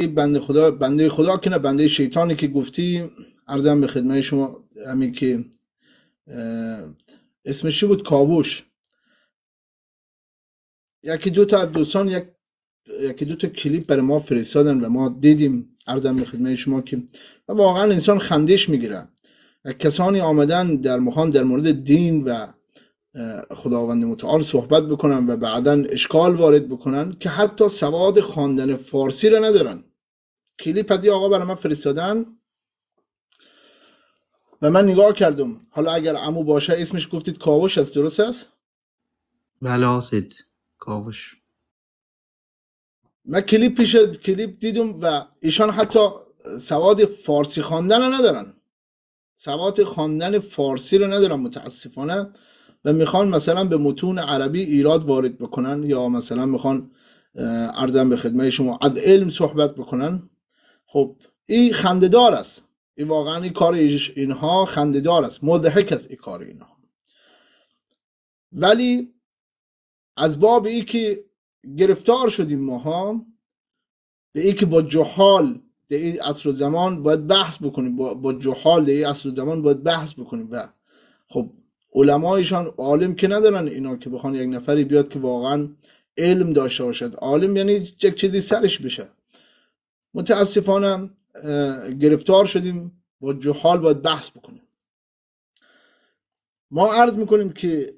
بنده خدا بنده خدا که نه بنده شیطانی که گفتی ارزم به خدمت شما همین که اسمش بود کاوش یکی دو تا از دوستان یک یکی دو تا کلیپ برای ما فرستادن و ما دیدیم ارزم به خدمت شما که و واقعا انسان خندش میگیره کسانی آمدن در مخان در مورد دین و خداوند متعال صحبت بکنن و بعدا اشکال وارد بکنن که حتی سواد خواندن فارسی را ندارن کلیپ از آقا برای من فرستادن و من نگاه کردم حالا اگر امو باشه اسمش گفتید کاوش است درست است بله آسید کاوش من کلیپ پیش کلیپ دیدم و ایشان حتی سواد فارسی خواندن ندارن سواد خواندن فارسی رو ندارن متاسفانه و میخوان مثلا به متون عربی ایراد وارد بکنن یا مثلا میخوان ارزم به خدمه شما از علم صحبت بکنن خب این خندهدار است این واقعا این کار اینها خندهدار است مضحک است این کار اینها ولی از باب ای که گرفتار شدیم ماها به ای که با جهال در این عصر زمان باید بحث بکنیم با, با جهال در عصر زمان باید بحث بکنیم و خب علمایشان عالم که ندارن اینا که بخوان یک نفری بیاد که واقعا علم داشته باشد عالم یعنی یک چیزی سرش بشه متاسفانه گرفتار شدیم با جهال باید بحث بکنیم ما عرض میکنیم که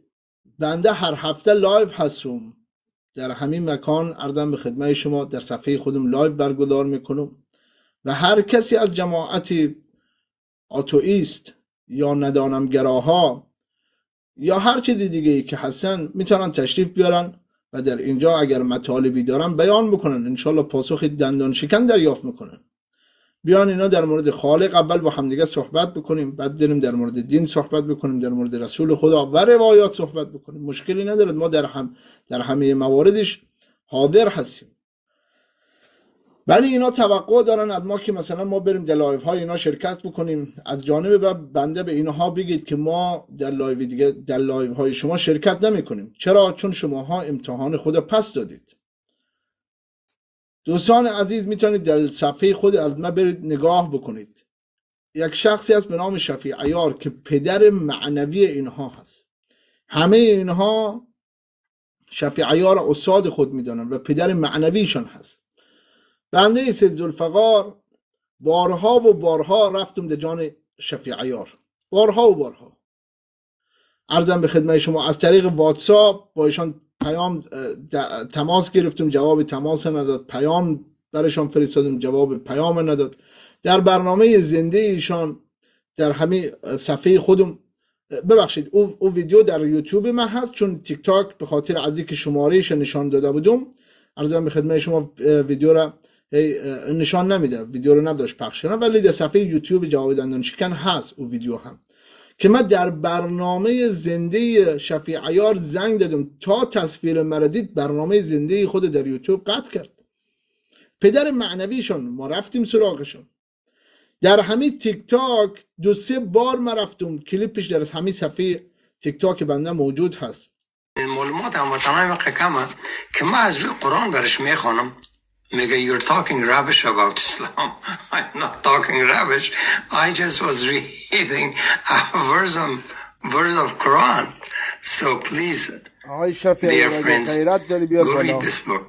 بنده هر هفته لایو هستم در همین مکان ارزم به خدمت شما در صفحه خودم لایو برگزار میکنم و هر کسی از جماعت آتوئیست یا ندانم گراها یا هر چیز دیگه ای که هستن میتونن تشریف بیارن و در اینجا اگر مطالبی دارم بیان بکنن انشالله پاسخ دندان شکن دریافت میکنن بیان اینا در مورد خالق اول با همدیگه صحبت بکنیم بعد داریم در مورد دین صحبت بکنیم در مورد رسول خدا و روایات صحبت بکنیم مشکلی ندارد ما در هم در همه مواردش حاضر هستیم ولی اینا توقع دارن از ما که مثلا ما بریم در لایف های اینا شرکت بکنیم از جانب و بنده به اینها بگید که ما در لایو دیگه در های شما شرکت نمی کنیم چرا چون شماها امتحان خود پس دادید دوستان عزیز میتونید در صفحه خود از ما برید نگاه بکنید یک شخصی هست به نام شفیع ایار که پدر معنوی اینها هست همه اینها شفیع عیار استاد خود میدانند و پدر معنویشان هست بنده سید ذوالفقار بارها و بارها رفتم به جان شفیعیار بارها و بارها ارزم به خدمت شما از طریق واتساپ با ایشان پیام تماس گرفتم جواب تماس نداد پیام برشان فرستادم جواب پیام نداد در برنامه زنده ایشان در همه صفحه خودم ببخشید او, ویدیو در یوتیوب من هست چون تیک تاک به خاطر عدی که شمارهش نشان داده بودم ارزم به خدمت شما ویدیو را نشان نمیده ویدیو رو نداشت پخش کنم ولی در صفحه یوتیوب جواب دندان شکن هست او ویدیو هم که من در برنامه زنده شفیع عیار زنگ دادم تا تصویر مردید برنامه زنده خود در یوتیوب قطع کرد پدر معنویشان ما رفتیم سراغشون در همین تیک تاک دو سه بار من رفتم کلیپش در همین صفحه تیک تاک بنده موجود هست معلومات هموطنان که ما از روی قرآن برش میخوانم میگه you're talking rubbish about Islam. I'm not talking rubbish. I just was reading a verse, of, verse of Quran. So please, dear friends, go read this book.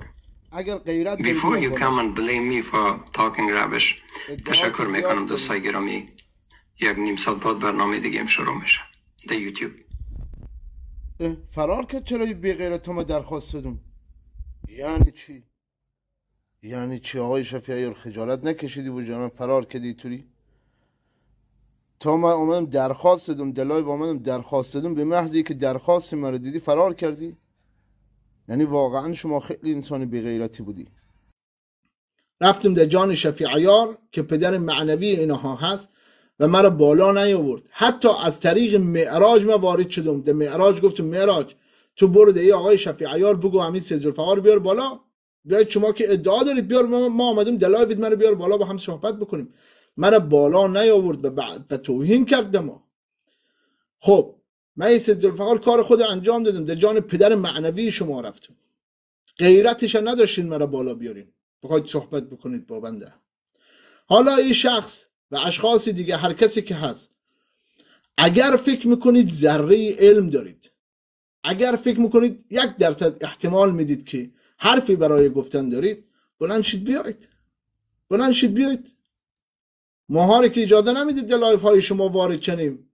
Before you come and blame me for talking rubbish, تشکر میکنم دوستای گرامی. یک نیم ساعت بعد برنامه دیگه شروع میشه. در یوتیوب. فرار که چرا بی غیرت ما درخواست دادم؟ یعنی چی؟ یعنی چی آقای شفیعی رو خجالت نکشیدی بود من فرار کردی توری تا من درخواست دادم دلای اومدم درخواست دادم به محضی که درخواست من رو دیدی فرار کردی یعنی واقعا شما خیلی انسان بیغیرتی بودی رفتم در جان شفیعیار که پدر معنوی اینها هست و مرا بالا نیاورد حتی از طریق معراج ما وارد شدم در معراج گفتم معراج تو برو ای آقای شفیعیار بگو همین رو بیار بالا بیاید شما که ادعا دارید بیار ما, ما آمدیم دلای بید منو بیار بالا با هم صحبت بکنیم من بالا نیاورد و بعد و توهین کرد ما خب من این سید کار خود انجام دادم در جان پدر معنوی شما رفتم غیرتش نداشتین مرا بالا بیارین بخواید صحبت بکنید با بنده حالا این شخص و اشخاص دیگه هر کسی که هست اگر فکر میکنید ذره علم دارید اگر فکر میکنید یک درصد احتمال میدید که حرفی برای گفتن دارید بلند شید بیایید بلند شید بیایید ماهاری که اجازه نمیدید لایف های شما وارد چنیم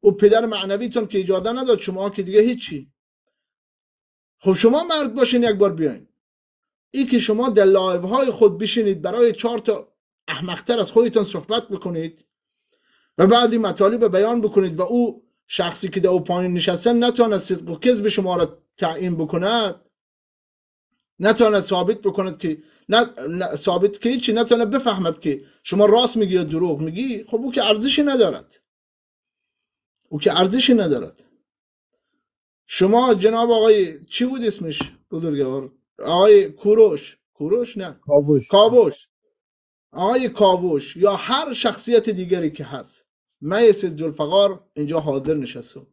او پدر معنویتون که اجازه نداد شما که دیگه هیچی خب شما مرد باشین یک بار بیاین ای که شما در لایف های خود بشینید برای چهار تا احمقتر از خودتان صحبت بکنید و بعدی مطالب بیان بکنید و او شخصی که در او پایین نشسته نتواند صدق و کذب شما را تعیین بکند نتواند ثابت بکند که نه،, ثابت که هیچی نتواند بفهمد که شما راست میگی یا دروغ میگی خب او که ارزشی ندارد او که ارزشی ندارد شما جناب آقای چی بود اسمش بزرگوار آقای کوروش کوروش نه کاوش کاوش آقای کاوش یا هر شخصیت دیگری که هست من سید جلفقار اینجا حاضر نشستم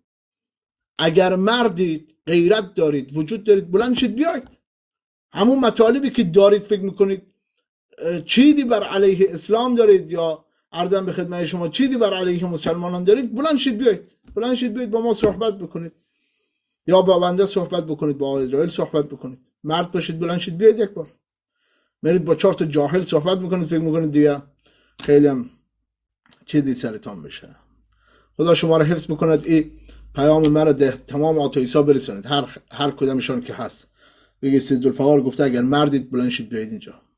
اگر مردید غیرت دارید وجود دارید بلند شید بیاید همون مطالبی که دارید فکر میکنید چیدی بر علیه اسلام دارید یا ارزم به خدمت شما چیدی بر علیه مسلمانان دارید بلند شید بیاید بلند شید بیاید با ما صحبت بکنید یا با بنده صحبت بکنید با اسرائیل صحبت بکنید مرد باشید بلند شید بیاید یک بار میرید با چهار جاهل صحبت میکنید فکر میکنید دیگه خیلی هم چیدی سرتان بشه خدا شما رو حفظ بکند ای پیام مرا ده تمام آتئیستا برسانید هر, هر کدامشان که هست بگه سید گفته اگر مردید بلند شید اینجا